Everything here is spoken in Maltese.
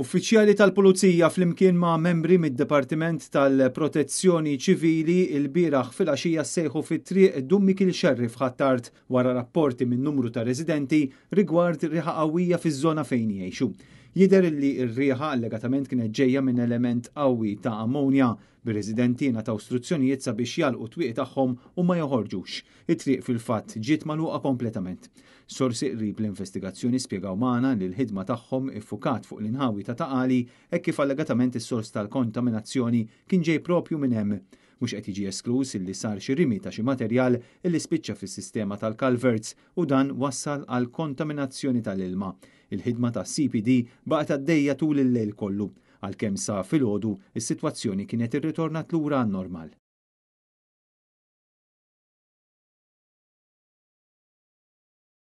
Uffiċjali tal-Pulizija flimkien ma' membri mid-Departiment tal-Protezzjoni Ċivili il-biraħ fil axija seħu fit-triq dummi kil xerrif ħattart wara rapporti minn numru ta' residenti rigward riħa qawwija fiż-żona fejn jgħixu. Jider li r-riħa allegatament kienet ġejja minn element qawwi ta' ammonja bir-residenti ta' ostruzzjonijiet sabiex jalqu twieq tagħhom u ma joħorġux. It-triq fil-fatt ġiet magħluqa kompletament. Sorsi qrib l-investigazzjoni spjegaw magħna li l-ħidma tagħhom iffukat fuq l-inħawi ta' taqali e kif allegatament is-sors tal-kontaminazzjoni kien ġej propju minn hemm mhux qed jiġi esklus illi sar xi rimi ta' xi materjal illi spiċċa fis-sistema tal-kalverts u dan wassal għal kontaminazzjoni tal-ilma. Il-ħidma ta' CPD baqgħet għaddejja tul il-lejl kollu għalkemm sa filgħodu is-sitwazzjoni kienet irritornat lura normal.